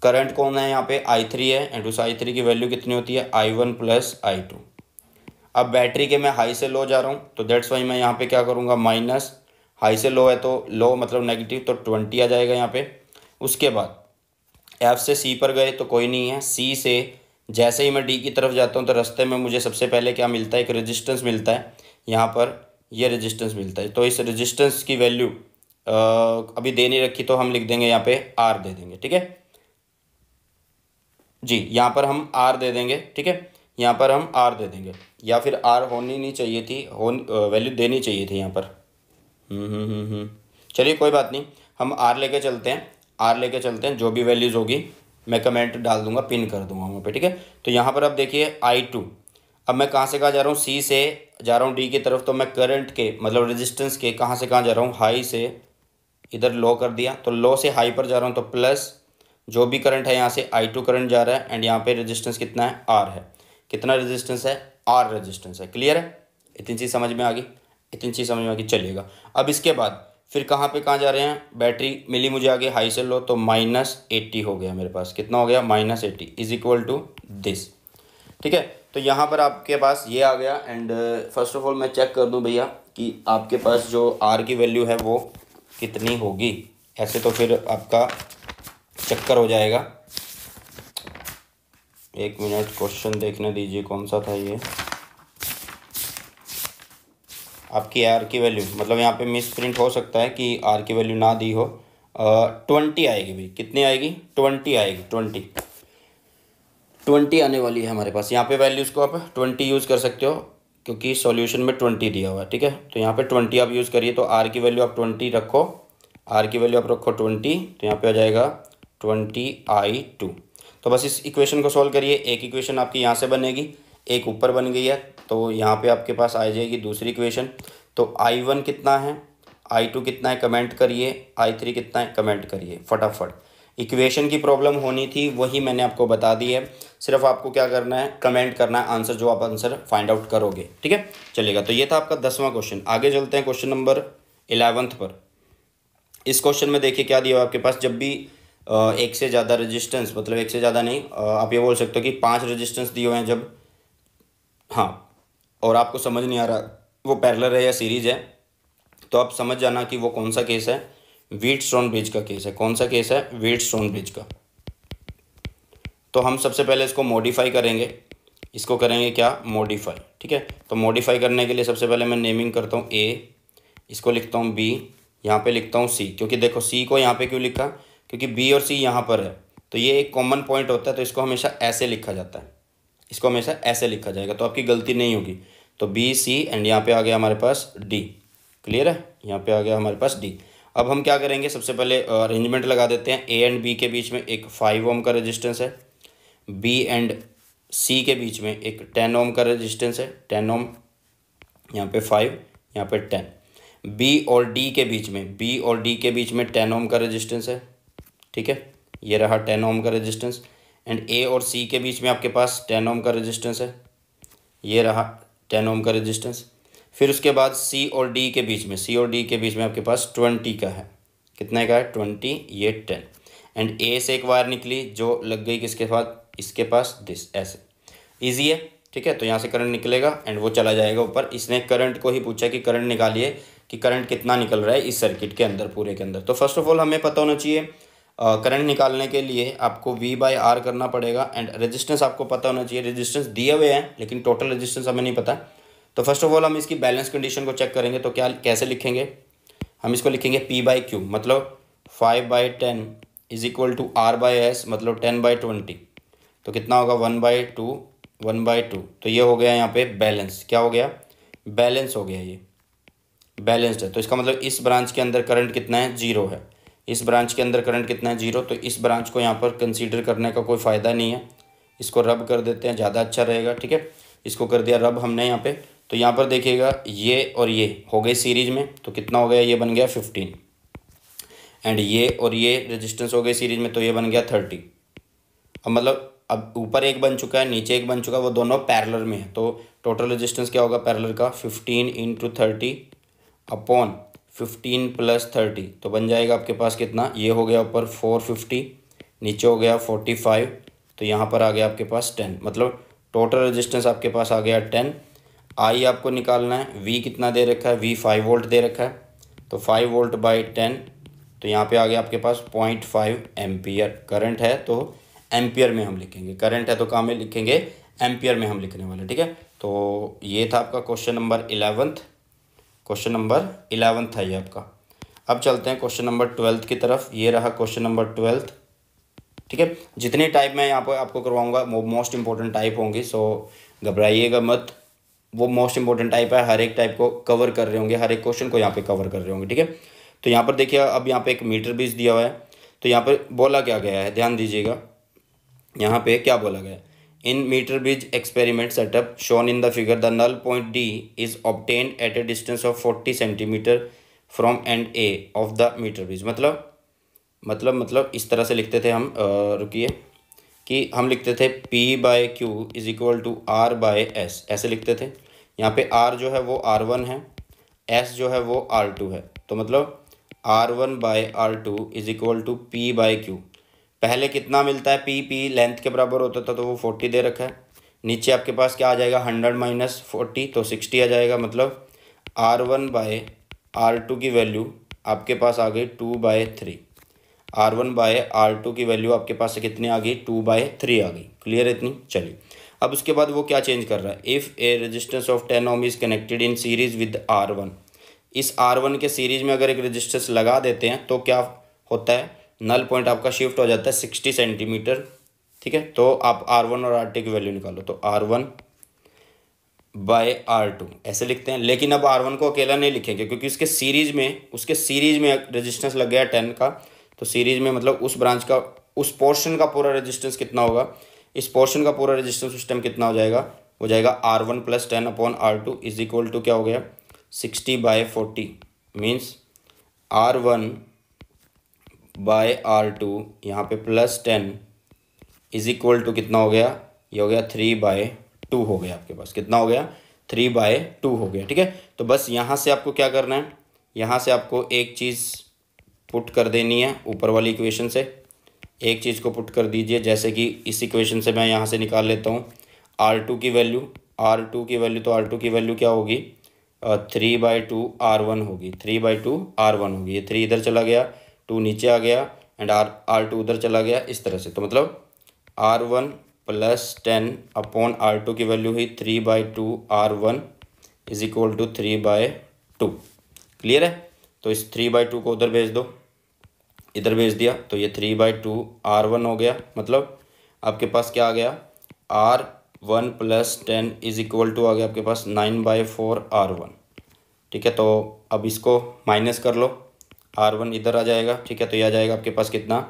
S1: करंट कौन है यहाँ पे आई थ्री है एंड उस आई थ्री की वैल्यू कितनी होती है I one plus I two अब बैटरी के मैं हाई से लो जा रहा हूँ तो देट्स वाई मैं यहाँ पे क्या करूँगा माइनस हाई से लो है तो लो मतलब नेगेटिव तो ट्वेंटी आ जाएगा यहाँ पे उसके बाद एफ से सी पर गए तो कोई नहीं है सी से जैसे ही मैं डी की तरफ जाता हूँ तो रास्ते में मुझे सबसे पहले क्या मिलता है एक रजिस्टेंस मिलता है यहाँ पर ये रजिस्टेंस मिलता है तो इस रजिस्टेंस की वैल्यू अभी दे नहीं रखी तो हम लिख देंगे यहाँ पे आर दे देंगे ठीक है जी यहाँ पर हम आर दे देंगे ठीक है यहाँ पर हम आर दे देंगे या फिर आर होनी नहीं चाहिए थी हो वैल्यू देनी चाहिए थी यहाँ पर हम्म, हम्म, हम्म। चलिए कोई बात नहीं हम आर लेके चलते हैं आर लेके चलते हैं जो भी वैल्यूज़ होगी मैं कमेंट डाल दूंगा पिन कर दूंगा वहाँ पे ठीक है तो यहाँ पर आप देखिए आई टू अब मैं कहाँ से कहाँ जा रहा हूँ सी से जा रहा हूँ डी की तरफ तो मैं करंट के मतलब रेजिस्टेंस के कहाँ से कहाँ जा रहा हूँ हाई से इधर लो कर दिया तो लो से हाई पर जा रहा हूँ तो प्लस जो भी करंट है यहाँ से आई टू करंट जा रहा है एंड यहाँ पे रेजिस्टेंस कितना है आर है कितना रेजिस्टेंस है आर रेजिस्टेंस है क्लियर है इतनी चीज़ समझ में आ गई इतनी चीज़ समझ में आगे चलेगा अब इसके बाद फिर कहाँ पे कहाँ जा रहे हैं बैटरी मिली मुझे आगे हाई से लो तो माइनस एट्टी हो गया मेरे पास कितना हो गया minus eighty is equal to this ठीक है तो यहाँ पर आपके पास ये आ गया and uh, first of all मैं चेक कर दूँ भैया कि आपके पास जो आर की वैल्यू है वो कितनी होगी ऐसे तो फिर आपका चक्कर हो जाएगा एक मिनट क्वेश्चन देखने दीजिए कौन सा था ये आपकी आर की वैल्यू मतलब यहाँ पे मिस प्रिंट हो सकता है कि आर की वैल्यू ना दी हो ट्वेंटी आएगी भाई कितनी आएगी ट्वेंटी आएगी ट्वेंटी ट्वेंटी आने वाली है हमारे पास यहाँ पे वैल्यूज़ को आप ट्वेंटी यूज़ कर सकते हो क्योंकि सॉल्यूशन में ट्वेंटी दिया हुआ है ठीक है तो यहाँ पे ट्वेंटी आप यूज़ करिए तो आर की वैल्यू आप ट्वेंटी रखो आर की वैल्यू आप रखो ट्वेंटी तो यहाँ पे आ जाएगा ट्वेंटी आई टू तो बस इस इक्वेशन को सॉल्व करिए एक इक्वेशन आपकी यहाँ से बनेगी एक ऊपर बन गई है तो यहाँ पे आपके पास आ जाएगी दूसरी इक्वेशन तो आई वन कितना है आई टू कितना है कमेंट करिए आई थ्री कितना है कमेंट करिए फटाफट इक्वेशन की प्रॉब्लम होनी थी वही मैंने आपको बता दी है सिर्फ आपको क्या करना है कमेंट करना है आंसर जो आप आंसर फाइंड आउट करोगे ठीक है चलेगा तो ये था आपका दसवां क्वेश्चन आगे चलते हैं क्वेश्चन नंबर इलेवंथ पर इस क्वेश्चन में देखिए क्या दिया आपके पास जब भी एक से ज़्यादा रजिस्टेंस मतलब एक से ज़्यादा नहीं आप ये बोल सकते हो कि पाँच रजिस्टेंस दिए हुए हैं जब हाँ और आपको समझ नहीं आ रहा वो पैरलर है या सीरीज है तो आप समझ जाना कि वो कौन सा केस है वीट स्टोन ब्रिज का केस है कौन सा केस है वीट स्टोन ब्रिज का तो हम सबसे पहले इसको मॉडिफाई करेंगे इसको करेंगे क्या मॉडिफाई ठीक है तो मॉडिफाई करने के लिए सबसे पहले मैं नेमिंग करता हूँ ए इसको लिखता हूँ बी यहाँ पे लिखता हूँ सी क्योंकि देखो सी को यहाँ पे क्यों लिखा क्योंकि बी और सी यहाँ पर है तो ये एक कॉमन पॉइंट होता है तो इसको हमेशा ऐसे लिखा जाता है इसको हमेशा ऐसे लिखा जाएगा तो आपकी गलती नहीं होगी तो बी सी एंड यहाँ पे आ गया हमारे पास डी क्लियर है यहाँ पे आ गया हमारे पास डी अब हम क्या करेंगे सबसे पहले अरेंजमेंट लगा देते हैं ए एंड बी के बीच में एक फाइव ओम का रेजिस्टेंस है बी एंड सी के बीच में एक टेन ओम का रेजिस्टेंस है टेन ओम यहाँ पे फाइव यहाँ पे टेन बी और डी के बीच में बी और डी के बीच में टेन ओम का रजिस्टेंस है ठीक है ये रहा टेन ओम का रजिस्टेंस एंड ए और सी के बीच में आपके पास टेन ओम का रेजिस्टेंस है ये रहा टेन ओम का रेजिस्टेंस फिर उसके बाद सी और डी के बीच में सी और डी के बीच में आपके पास ट्वेंटी का है कितने का है ट्वेंटी ये टेन एंड ए से एक वायर निकली जो लग गई किसके बाद इसके पास दिस ऐसे ईजी है ठीक है तो यहाँ से करंट निकलेगा एंड वो चला जाएगा ऊपर इसने करंट को ही पूछा कि करंट निकालिए कि करंट कितना निकल रहा है इस सर्किट के अंदर पूरे के अंदर तो फर्स्ट ऑफ ऑल हमें पता होना चाहिए करंट निकालने के लिए आपको वी बाय आर करना पड़ेगा एंड रेजिस्टेंस आपको पता होना चाहिए रेजिस्टेंस दिए हुए हैं लेकिन टोटल रेजिस्टेंस हमें नहीं पता तो फर्स्ट ऑफ ऑल हम इसकी बैलेंस कंडीशन को चेक करेंगे तो क्या कैसे लिखेंगे हम इसको लिखेंगे पी बाई क्यू मतलब five by ten is equal to R by S मतलब टेन बाई ट्वेंटी तो कितना होगा one by two one by two तो ये हो गया यहाँ पे बैलेंस क्या हो गया बैलेंस हो गया ये बैलेंस्ड है तो इसका मतलब इस ब्रांच के अंदर करंट कितना है जीरो है इस ब्रांच के अंदर करंट कितना है जीरो तो इस ब्रांच को यहाँ पर कंसीडर करने का कोई फ़ायदा नहीं है इसको रब कर देते हैं ज़्यादा अच्छा रहेगा ठीक है इसको कर दिया रब हमने यहाँ पे तो यहाँ पर देखिएगा ये और ये हो गई सीरीज में तो कितना हो गया ये बन गया फिफ्टीन एंड ये और ये रजिस्टेंस हो गए सीरीज में तो ये बन गया थर्टी अब मतलब अब ऊपर एक बन चुका है नीचे एक बन चुका है वो दोनों पैरलर में है तो टोटल रजिस्टेंस क्या होगा पैरलर का fifteen into thirty upon fifteen plus thirty तो बन जाएगा आपके पास कितना ये हो गया ऊपर फोर फिफ्टी नीचे हो गया फोर्टी फाइव तो यहाँ पर आ गया आपके पास टेन मतलब टोटल रेजिस्टेंस आपके पास आ गया टेन आई आपको निकालना है वी कितना दे रखा है वी फाइव वोल्ट दे रखा है तो फाइव वोल्ट बाई टेन तो यहाँ पे आ गया आपके पास पॉइंट फाइव एम्पियर करंट है तो एम्पियर में हम लिखेंगे करंट है तो कहाँ में लिखेंगे एम्पियर में हम लिखने वाले ठीक है तो ये था आपका question number eleventh question number eleven था ये आपका अब चलते हैं क्वेश्चन नंबर ट्वेल्थ की तरफ ये रहा क्वेश्चन नंबर ट्वेल्थ ठीक है जितने टाइप मैं यहाँ पर आपको करवाऊंगा वो मोस्ट इंपॉर्टेंट टाइप होंगी सो घबराइएगा मत वो मोस्ट इंपॉर्टेंट टाइप है हर एक टाइप को कवर कर रहे होंगे हर एक क्वेश्चन को यहाँ पे कवर कर रहे होंगे ठीक है तो यहाँ पर देखिए अब यहाँ पे एक मीटर बीज दिया हुआ है तो यहाँ पर बोला क्या गया है ध्यान दीजिएगा यहाँ पे क्या बोला गया है In meter bridge experiment setup shown in the figure, the null point D is obtained at a distance of 40 centimeter from end A of the meter bridge. मतलब मतलब मतलब इस तरह से लिखते थे हम रुकिए कि हम लिखते थे P by Q is equal to R by S ऐसे लिखते थे यहाँ पे R जो है वो आर वन है एस जो है वो आर टू है तो मतलब R one by R two is equal to P by Q पहले कितना मिलता है पी पी लेंथ के बराबर होता था तो वो फोर्टी दे रखा है नीचे आपके पास क्या आ जाएगा हंड्रेड माइनस फोर्टी तो सिक्सटी आ जाएगा मतलब R one by R two की वैल्यू आपके पास आ गई two by three R one by R two की वैल्यू आपके पास कितनी आ गई टू बाय थ्री आ गई क्लियर इतनी चलिए अब उसके बाद वो क्या चेंज कर रहा है if a resistance of ten ohm is connected in series with R one इस आर वन के सीरीज़ में अगर एक रजिस्टेंस लगा देते हैं तो क्या होता है नल पॉइंट आपका शिफ्ट हो जाता है सिक्सटी सेंटीमीटर ठीक है तो आप आर वन और आर टू की वैल्यू निकालो तो R one by R two ऐसे लिखते हैं लेकिन अब आर वन को अकेला नहीं लिखेंगे क्योंकि उसके सीरीज में उसके सीरीज में रेजिस्टेंस लग गया टेन का तो सीरीज में मतलब उस ब्रांच का उस पोर्शन का पूरा रजिस्टेंस कितना होगा इस पोर्शन का पूरा रजिस्टेंस उस टाइम कितना हो जाएगा हो जाएगा R one plus ten upon R two is equal to क्या हो गया sixty by forty means R one by R two यहाँ पे plus ten is equal to कितना हो गया ये हो गया थ्री बाय टू हो गया आपके पास कितना हो गया थ्री बाय टू हो गया ठीक है तो बस यहाँ से आपको क्या करना है यहाँ से आपको एक चीज़ पुट कर देनी है ऊपर वाली इक्वेशन से एक चीज़ को पुट कर दीजिए जैसे कि इस इक्वेशन से मैं यहाँ से निकाल लेता हूँ आर टू की वैल्यू आर टू की वैल्यू तो आर टू की वैल्यू क्या होगी three by two R one होगी three by two R one होगी ये थ्री इधर चला गया टू नीचे आ गया एंड आर आर टू उधर चला गया इस तरह से तो मतलब R one plus ten upon R two की वैल्यू हुई three by two R one is equal to three by two clear है तो इस थ्री बाई टू को उधर भेज दो इधर भेज दिया तो ये three by two R one हो गया मतलब आपके पास क्या आ गया R one plus ten is equal to आ गया आपके पास nine by four R one ठीक है तो अब इसको माइनस कर लो आर वन इधर आ जाएगा ठीक है तो ये आ जाएगा आपके पास कितना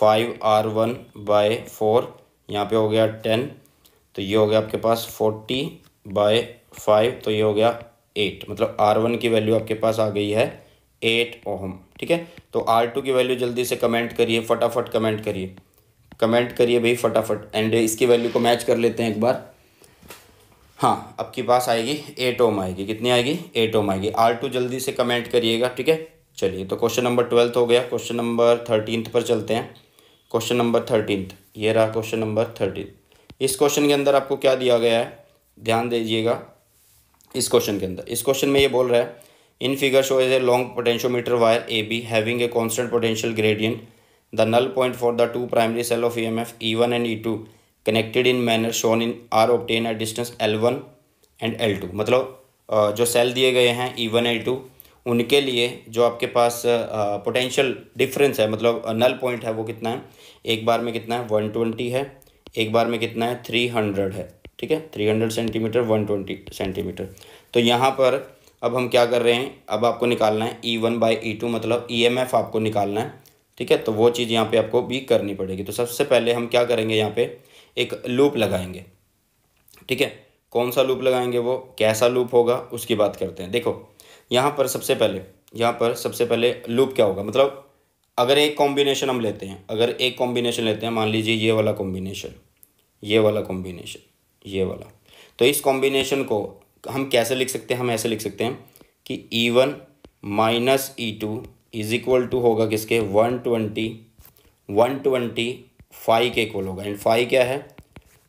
S1: five R one by four यहाँ पे हो गया टेन तो ये हो गया आपके पास फोर्टी बाय फाइव तो ये हो गया एट मतलब आर वन की वैल्यू आपके पास आ गई है एट ओहम ठीक है तो आर टू की वैल्यू जल्दी से कमेंट करिए फटाफट कमेंट करिए कमेंट करिए भाई फटाफट एंड इसकी वैल्यू को मैच कर लेते हैं एक बार हाँ आपके पास आएगी एट ओम आएगी कितनी आएगी एट ओम आएगी आर टू जल्दी से कमेंट करिएगा ठीक है चलिए तो क्वेश्चन नंबर ट्वेल्थ हो गया क्वेश्चन नंबर थर्टीनथ पर चलते हैं क्वेश्चन नंबर थर्टीनथ ये रहा क्वेश्चन नंबर थर्टीन इस क्वेश्चन के अंदर आपको क्या दिया गया है ध्यान दीजिएगा इस क्वेश्चन के अंदर इस क्वेश्चन में ये बोल रहा है in figure show is a long potentiometer wire A B having a constant potential gradient the null point for the two primary cell of E M F E one and E two connected in manner shown in are obtain at distance L one and L two मतलब जो cell दिए गए हैं E one L two उनके लिए जो आपके पास potential difference है मतलब नल पॉइंट है वो कितना है एक बार में कितना है वन ट्वेंटी है एक बार में कितना है थ्री हंड्रेड है ठीक है three hundred centimetre one twenty centimetre तो यहाँ पर अब हम क्या कर रहे हैं अब आपको निकालना है E one by E two मतलब ई एम एफ आपको निकालना है ठीक है तो वो चीज़ यहाँ पे आपको भी करनी पड़ेगी तो सबसे पहले हम क्या करेंगे यहाँ पे एक लूप लगाएंगे ठीक है कौन सा लूप लगाएंगे वो कैसा लूप होगा उसकी बात करते हैं देखो यहाँ पर सबसे पहले यहाँ पर सबसे पहले लूप क्या होगा मतलब अगर एक कॉम्बिनेशन हम लेते हैं अगर एक कॉम्बिनेशन लेते हैं मान लीजिए ये वाला कॉम्बिनेशन ये वाला कॉम्बिनेशन ये वाला तो इस कॉम्बिनेशन को हम कैसे लिख सकते हैं हम ऐसे लिख सकते हैं कि E one minus E two is equal to होगा किसके one twenty one twenty five के इक्वल होगा एंड फाइव क्या है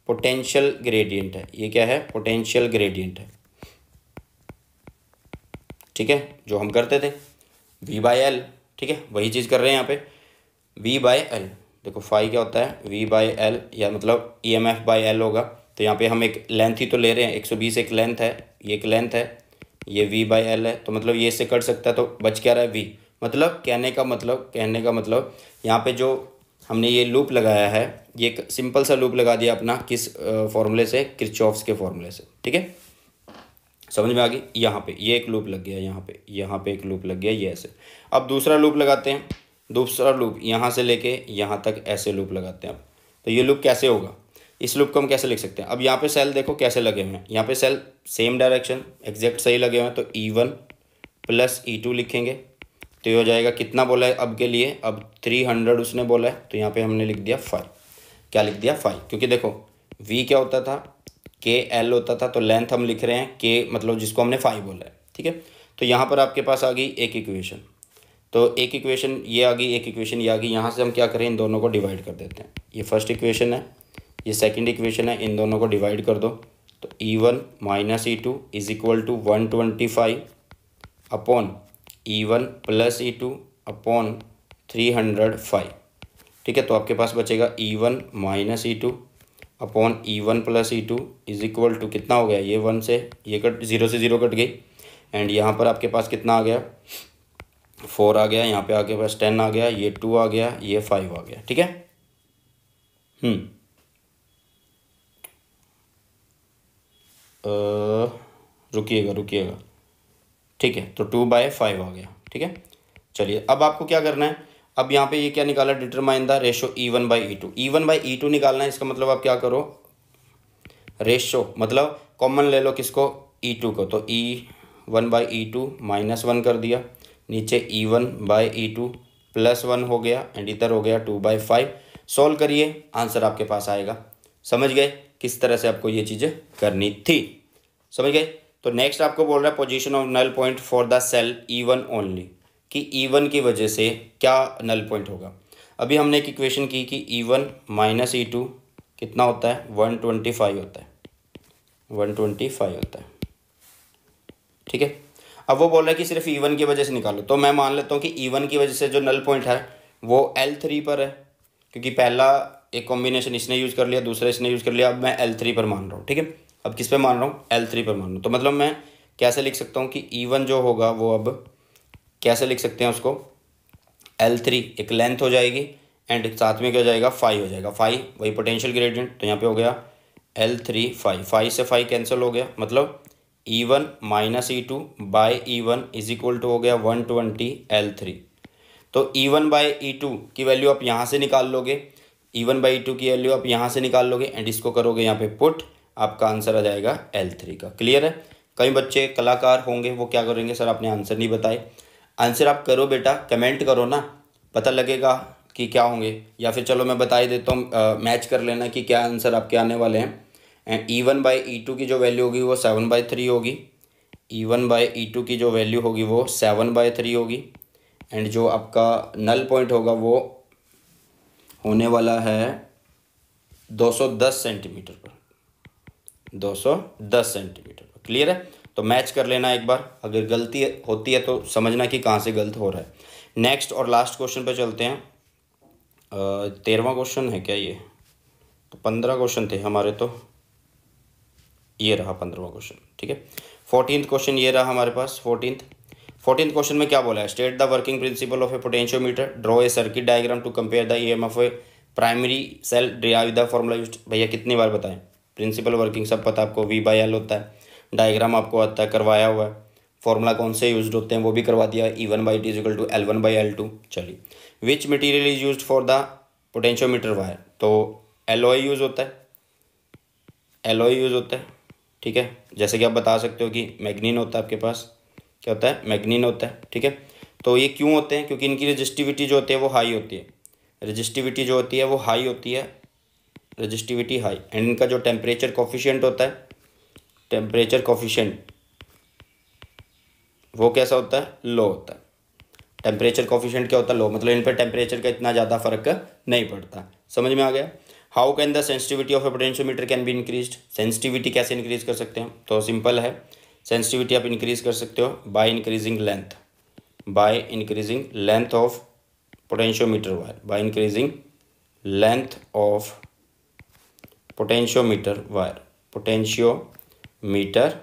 S1: पोटेंशियल ग्रेडियंट है ये क्या है पोटेंशियल ग्रेडियंट है ठीक है जो हम करते थे वी बाय एल ठीक है वही चीज़ कर रहे हैं यहाँ पे वी बाय एल देखो फाइव क्या होता है वी बाय एल या मतलब E M F by L होगा तो यहाँ पे हम एक लेंथ ही तो ले रहे हैं एक सौ बीस एक लेंथ है ये एक लेंथ है ये वी बाई एल है तो मतलब ये इससे कट सकता है तो बच क्या रहा है वी मतलब कहने का मतलब कहने का मतलब यहाँ पे जो हमने ये लूप लगाया है ये एक सिंपल सा लूप लगा दिया अपना किस फॉर्मूले से किरचॉफ्स के फॉर्मूले से ठीक है समझ में आ गई यहाँ पे ये एक लूप लग गया यहाँ पे यहाँ पे एक लूप लग गया ये ऐसे अब दूसरा लूप लगाते हैं दूसरा लूप यहाँ से लेके यहाँ तक ऐसे लूप लगाते हैं अब तो ये लूप कैसे होगा इस लूप को हम कैसे लिख सकते हैं अब यहाँ पे सेल देखो कैसे लगे हुए हैं यहाँ पे सेल सेम डायरेक्शन एग्जैक्ट सही लगे हुए हैं तो E one plus E two लिखेंगे तो ये हो जाएगा कितना बोला है अब के लिए अब थ्री हंड्रेड उसने बोला है तो यहाँ पे हमने लिख दिया फाइव क्या लिख दिया फाइव क्योंकि देखो वी क्या होता था के एल होता था तो लेंथ हम लिख रहे हैं के मतलब जिसको हमने फाइव बोला है ठीक है तो यहाँ पर आपके पास आ गई एक इक्वेशन तो एक इक्वेशन ये आ गई एक इक्वेशन ये आ गई यहाँ से हम क्या करें इन दोनों को डिवाइड कर देते हैं ये फर्स्ट इक्वेशन है ये सेकंड इक्वेशन है इन दोनों को डिवाइड कर दो तो E one minus E two is equal to one twenty five upon E one plus E two upon three hundred five ठीक है तो आपके पास बचेगा E one minus E two upon E one plus E two is equal to कितना हो गया ये वन से ये कट ज़ीरो से ज़ीरो कट गई एंड यहाँ पर आपके पास कितना आ गया फोर आ गया यहाँ पे आके पास टेन आ गया ये टू आ गया ये फाइव आ गया ठीक है हम्म। रुकिएगा रुकिएगा ठीक है तो टू बाय फाइव आ गया ठीक है चलिए अब आपको क्या करना है अब यहाँ पे ये क्या निकाला determine the ratio E one by E two E one by E two निकालना है इसका मतलब आप क्या करो रेशो मतलब कॉमन ले लो किसको ई e टू को तो E one by E two minus one कर दिया नीचे E one by E two plus one हो गया एंड इधर हो गया टू बाई फाइव सॉल्व करिए आंसर आपके पास आएगा समझ गए किस तरह से आपको ये चीज़ें करनी थी समझ गए तो नेक्स्ट आपको बोल रहा है position of null point for the cell E one only कि ईवन e की वजह से क्या नल पॉइंट होगा अभी हमने एक इक्वेशन की कि E one minus E two कितना होता है वन ट्वेंटी फाइव होता है वन ट्वेंटी फाइव होता है ठीक है अब वो बोल रहा है कि सिर्फ ई e वन की वजह से निकालो तो मैं मान लेता हूँ कि ई e वन की वजह से जो नल पॉइंट है वो एल थ्री पर है क्योंकि पहला एक कॉम्बिनेशन इसने यूज़ कर लिया दूसरा इसने यूज़ कर लिया अब मैं एल थ्री पर मान रहा हूँ ठीक है अब किस पर मान रहा हूँ एल थ्री पर मान रहा हूँ तो मतलब मैं कैसे लिख सकता हूँ कि ई वन जो होगा वो अब कैसे लिख सकते हैं उसको एल थ्री एक लेंथ हो जाएगी एंड साथ में क्या हो जाएगा फाइव हो जाएगा फाइव वही पोटेंशियल ग्रेडियंट तो यहाँ पे हो गया एल थ्री फाइव फाइव से फाइव कैंसिल हो गया मतलब E one minus E two by E one is equal to हो गया वन ट्वेंटी एल थ्री तो E one by E two की वैल्यू आप यहाँ से निकाल लोगे ई वन बाई टू की वैल्यू आप यहाँ से निकाल लोगे एंड इसको करोगे यहाँ पे पुट आपका आंसर आ जाएगा एल थ्री का क्लियर है कई बच्चे कलाकार होंगे वो क्या करेंगे सर आपने आंसर नहीं बताए आंसर आप करो बेटा कमेंट करो ना पता लगेगा कि क्या होंगे या फिर चलो मैं बता ही देता हूँ मैच कर लेना कि क्या आंसर आपके आने वाले हैं and E one by E two की जो वैल्यू होगी वो सेवन बाई थ्री होगी E one by E two की जो वैल्यू होगी वो सेवन बाई थ्री होगी एंड जो आपका नल पॉइंट होगा वो होने वाला है दो सौ दस सेंटीमीटर पर दो सौ दस सेंटीमीटर पर क्लियर है तो मैच कर लेना एक बार अगर गलती होती है तो समझना कि कहाँ से गलत हो रहा है नेक्स्ट और लास्ट क्वेश्चन पर चलते हैं तेरहवा क्वेश्चन है क्या ये तो पंद्रह क्वेश्चन थे हमारे तो ये रहा पंद्रहवा क्वेश्चन ठीक है फोर्टीन क्वेश्चन ये रहा हमारे पास फोर्टीन फोर्टीन क्वेश्चन में क्या बोला है state the working principle of a potentiometer draw a circuit diagram to compare the E M of a primary cell ड्रिया विद द फॉर्मुला यूज भैया कितनी बार बताएं प्रिंसिपल वर्किंग सब पता आपको वी बाई एल होता है डायग्राम आपको आता करवाया हुआ है फॉर्मूला कौन से यूज होते हैं वो भी करवा दिया ई वन बाई टीजिकल two L one by L two चलिए which material is use for the potentiometer wire तो एलोई यूज होता है एलोई यूज होता है ठीक है जैसे कि आप बता सकते हो कि मैग्नीन होता है आपके पास क्या होता है मैग्नीन होता है ठीक है तो ये क्यों होते हैं क्योंकि इनकी रजिस्टिविटी जो होती है वो हाई होती है रजिस्टिविटी जो होती है वो हाई होती है रजिस्टिविटी हाई एंड इनका जो टेम्परेचर कॉफिशियंट होता है टेम्परेचर कॉफिशेंट वो कैसा होता है लो होता है टेम्परेचर कॉफिशेंट क्या होता है लो मतलब इन पर टेम्परेचर का इतना ज़्यादा फर्क नहीं पड़ता समझ में आ गया how can the sensitivity of a meter can be increase sensitivity कैसे इंक्रीज कर सकते हैं तो सिंपल है सेंसिटिविटी आप इंक्रीज कर सकते हो by increasing length by increasing length of potentiometer wire by increasing length of potentiometer wire potentiometer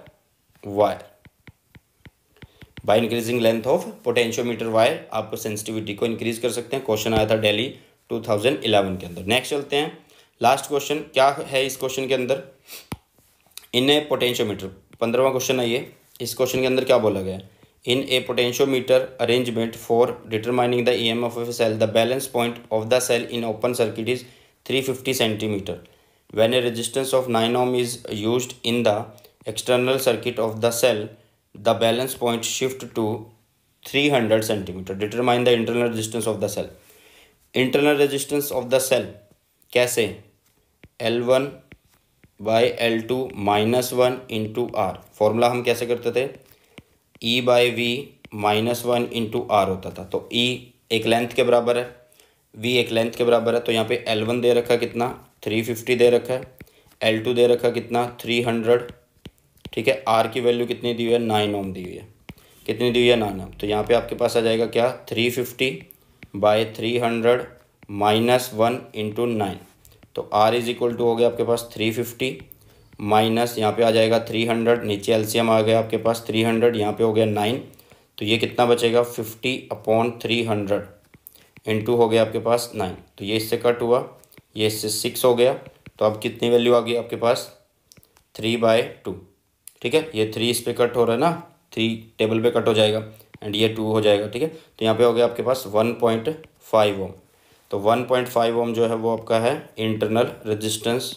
S1: wire by increasing length of potentiometer wire आपको सेंसिटिविटी को इंक्रीज कर सकते हैं क्वेश्चन आया था डेली 2011 के अंदर नेक्स्ट चलते हैं लास्ट क्वेश्चन क्या है इस क्वेश्चन के अंदर इन ए पोटेंशियोमीटर पंद्रहवा क्वेश्चन है ये इस क्वेश्चन के अंदर क्या बोला गया in a potentiometer arrangement for determining the E M of cell the balance point of the cell in open circuit is three fifty centimetre when a resistance of nine ohm is use in the external circuit of the cell, the balance point shift to 300 centimeter. Determine the internal resistance of the cell. Internal resistance of the cell कैसे L1 one by L two minus one into R formula हम कैसे करते थे E by V minus one into R होता था तो E एक length के बराबर है V एक लेंथ के बराबर है तो यहाँ पे L1 दे रखा कितना 350 दे रखा है L2 दे रखा कितना 300 ठीक है आर की वैल्यू कितनी दी हुई है नाइन ओम दी हुई है कितनी दी हुई है नाइन ओम तो यहाँ पे आपके पास आ जाएगा क्या three fifty by three hundred minus one into nine तो आर इज इक्वल टू हो गया आपके पास थ्री फिफ्टी माइनस यहाँ पे आ जाएगा थ्री हंड्रेड नीचे एलसीएम आ गया आपके पास थ्री हंड्रेड यहाँ पे हो गया नाइन तो ये कितना बचेगा fifty upon three hundred into हो गया आपके पास नाइन तो ये इससे कट हुआ ये इससे सिक्स हो गया तो अब कितनी वैल्यू आ गई आपके पास थ्री बाय टू ठीक है ये थ्री इस पर कट हो रहा है ना थ्री टेबल पे कट हो जाएगा एंड ये टू हो जाएगा ठीक है तो यहाँ पे हो गया आपके पास वन पॉइंट फाइव ओम तो वन पॉइंट फाइव ओम जो है वो आपका है internal resistance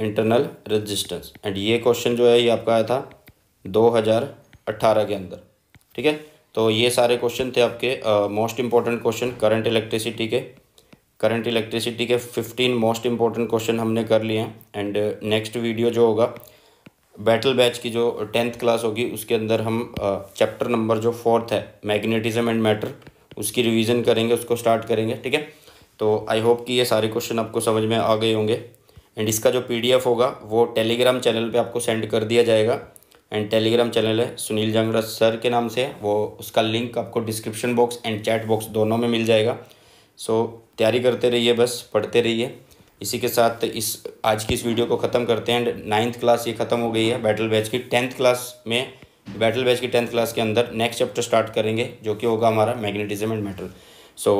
S1: internal resistance and ये क्वेश्चन जो है ये आपका आया था दो हज़ार अट्ठारह के अंदर ठीक है तो ये सारे क्वेश्चन थे आपके most important question current electricity के करंट इलेक्ट्रिसिटी के फिफ्टीन मोस्ट इंपॉर्टेंट क्वेश्चन हमने कर लिए हैं एंड नेक्स्ट वीडियो जो होगा बैटल बैच की जो टेंथ क्लास होगी उसके अंदर हम चैप्टर नंबर जो फोर्थ है मैग्नेटिज्म एंड मैटर उसकी रिवीजन करेंगे उसको स्टार्ट करेंगे ठीक है तो आई होप कि ये सारे क्वेश्चन आपको समझ में आ गए होंगे एंड इसका जो पीडीएफ होगा वो टेलीग्राम चैनल पे आपको सेंड कर दिया जाएगा एंड टेलीग्राम चैनल है सुनील जांगड़ा सर के नाम से वो उसका लिंक आपको description box and chat box दोनों में मिल जाएगा सो so, तैयारी करते रहिए बस पढ़ते रहिए इसी के साथ इस आज की इस वीडियो को ख़त्म करते हैं एंड नाइन्थ क्लास ये ख़त्म हो गई है बैटल बैच की टेंथ क्लास में बैटल बैच की टेंथ क्लास के अंदर नेक्स्ट चैप्टर स्टार्ट करेंगे जो कि होगा हमारा magnetism and metal so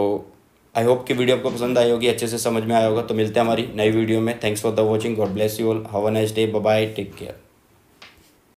S1: I hope कि वीडियो आपको पसंद आई होगी अच्छे से समझ में आया होगा तो मिलते हैं हमारी नई वीडियो में thanks for the watching God bless you all have a nice day bye take care